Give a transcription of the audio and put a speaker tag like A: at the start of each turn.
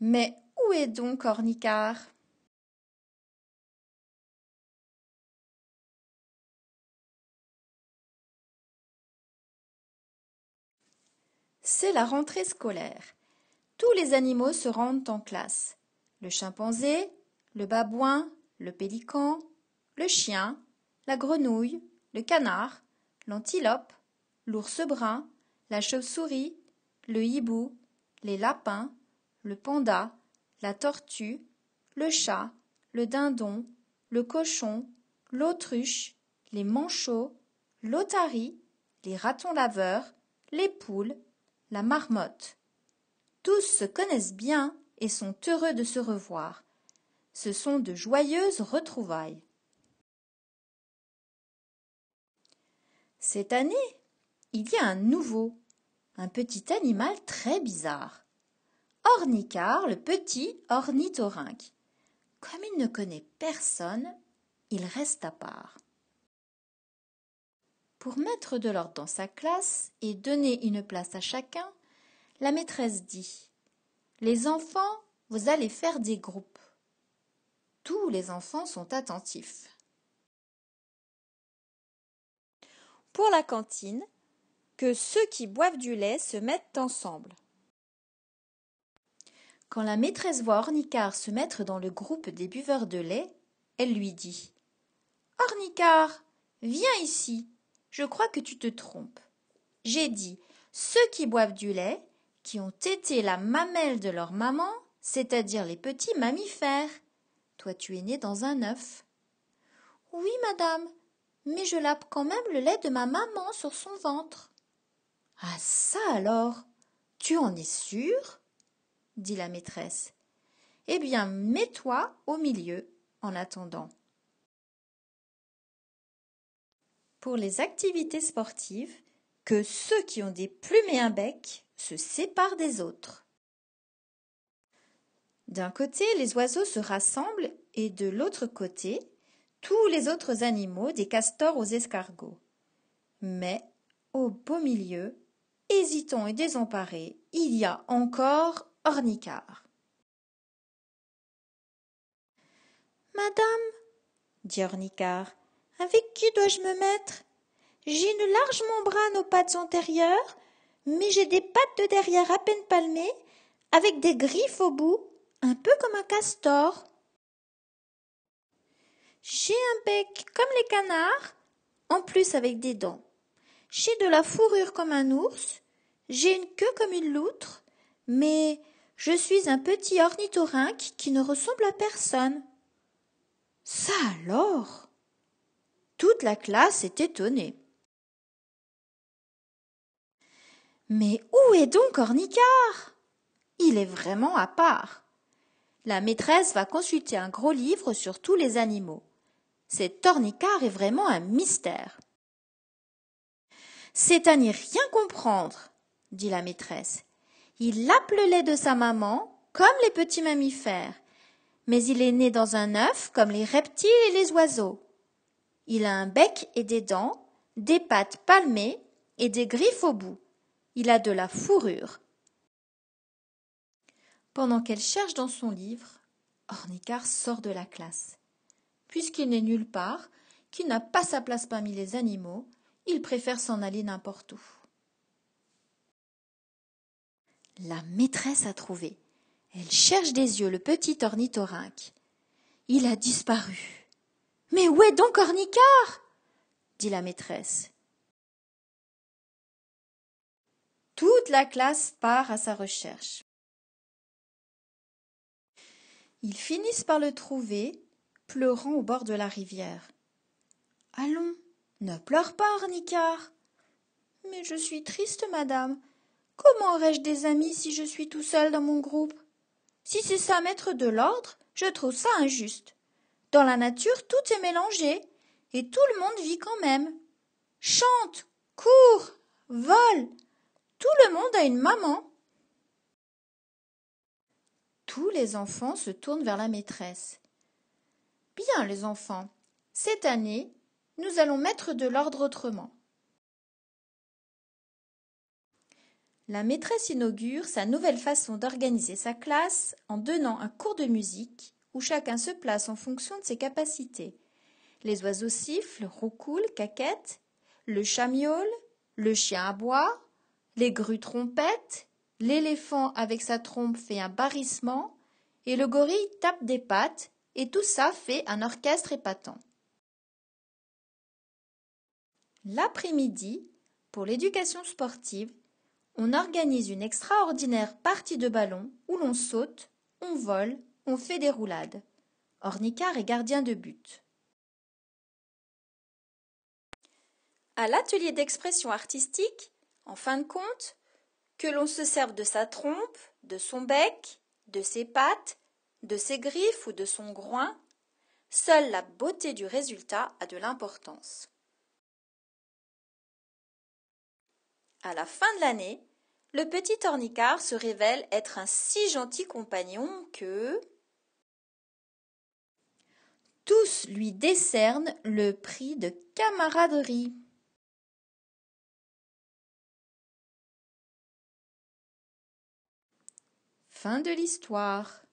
A: Mais où est donc Ornicard? C'est la rentrée scolaire. Tous les animaux se rendent en classe. Le chimpanzé, le babouin, le pélican, le chien, la grenouille, le canard, l'antilope, l'ours brun, la chauve-souris, le hibou, les lapins, le panda, la tortue, le chat, le dindon, le cochon, l'autruche, les manchots, l'otarie, les ratons laveurs, les poules, la marmotte. Tous se connaissent bien et sont heureux de se revoir. Ce sont de joyeuses retrouvailles. Cette année, il y a un nouveau, un petit animal très bizarre. Ornicard, le petit ornithorynque. Comme il ne connaît personne, il reste à part. Pour mettre de l'ordre dans sa classe et donner une place à chacun, la maîtresse dit Les enfants, vous allez faire des groupes. Tous les enfants sont attentifs. Pour la cantine, que ceux qui boivent du lait se mettent ensemble. Quand la maîtresse voit Ornicard se mettre dans le groupe des buveurs de lait, elle lui dit Ornicard, viens ici. Je crois que tu te trompes. J'ai dit ceux qui boivent du lait, qui ont été la mamelle de leur maman, c'est-à-dire les petits mammifères. Toi, tu es né dans un œuf. Oui, madame, mais je lape quand même le lait de ma maman sur son ventre. Ah ça alors Tu en es sûre dit la maîtresse. Eh bien, mets-toi au milieu en attendant. Pour les activités sportives, que ceux qui ont des plumes et un bec se séparent des autres. D'un côté, les oiseaux se rassemblent et de l'autre côté, tous les autres animaux, des castors aux escargots. Mais, au beau milieu, hésitant et désemparé, il y a encore Ornicard. Madame, dit Ornicard, avec qui dois-je me mettre J'ai une large membrane aux pattes antérieures, mais j'ai des pattes de derrière à peine palmées, avec des griffes au bout, un peu comme un castor. J'ai un bec comme les canards, en plus avec des dents. J'ai de la fourrure comme un ours, j'ai une queue comme une loutre, mais je suis un petit ornithorynque qui ne ressemble à personne. Ça alors Toute la classe est étonnée. Mais où est donc Ornicard Il est vraiment à part. La maîtresse va consulter un gros livre sur tous les animaux. Cet Ornicard est vraiment un mystère. C'est à n'y rien comprendre, dit la maîtresse. Il l'appelait le lait de sa maman, comme les petits mammifères, mais il est né dans un œuf, comme les reptiles et les oiseaux. Il a un bec et des dents, des pattes palmées et des griffes au bout. Il a de la fourrure. Pendant qu'elle cherche dans son livre, Ornicar sort de la classe. Puisqu'il n'est nulle part, qu'il n'a pas sa place parmi les animaux, il préfère s'en aller n'importe où. La maîtresse a trouvé. Elle cherche des yeux le petit ornithorynque. Il a disparu. Mais où est donc Ornicard dit la maîtresse. Toute la classe part à sa recherche. Ils finissent par le trouver, pleurant au bord de la rivière. Allons, ne pleure pas, Ornicard. Mais je suis triste, madame comment aurais-je des amis si je suis tout seul dans mon groupe si c'est ça mettre de l'ordre je trouve ça injuste dans la nature tout est mélangé et tout le monde vit quand même chante cours, vole tout le monde a une maman tous les enfants se tournent vers la maîtresse bien les enfants cette année nous allons mettre de l'ordre autrement La maîtresse inaugure sa nouvelle façon d'organiser sa classe en donnant un cours de musique où chacun se place en fonction de ses capacités. Les oiseaux sifflent, roucoulent, caquettent, le chat le chien aboie, les grues trompettent, l'éléphant avec sa trompe fait un barrissement et le gorille tape des pattes et tout ça fait un orchestre épatant. L'après-midi, pour l'éducation sportive, on organise une extraordinaire partie de ballon où l'on saute, on vole, on fait des roulades. Ornicard est gardien de but. À l'atelier d'expression artistique, en fin de compte, que l'on se serve de sa trompe, de son bec, de ses pattes, de ses griffes ou de son groin, seule la beauté du résultat a de l'importance. À la fin de l'année, le petit Ornicard se révèle être un si gentil compagnon que tous lui décernent le prix de camaraderie. Fin de l'histoire.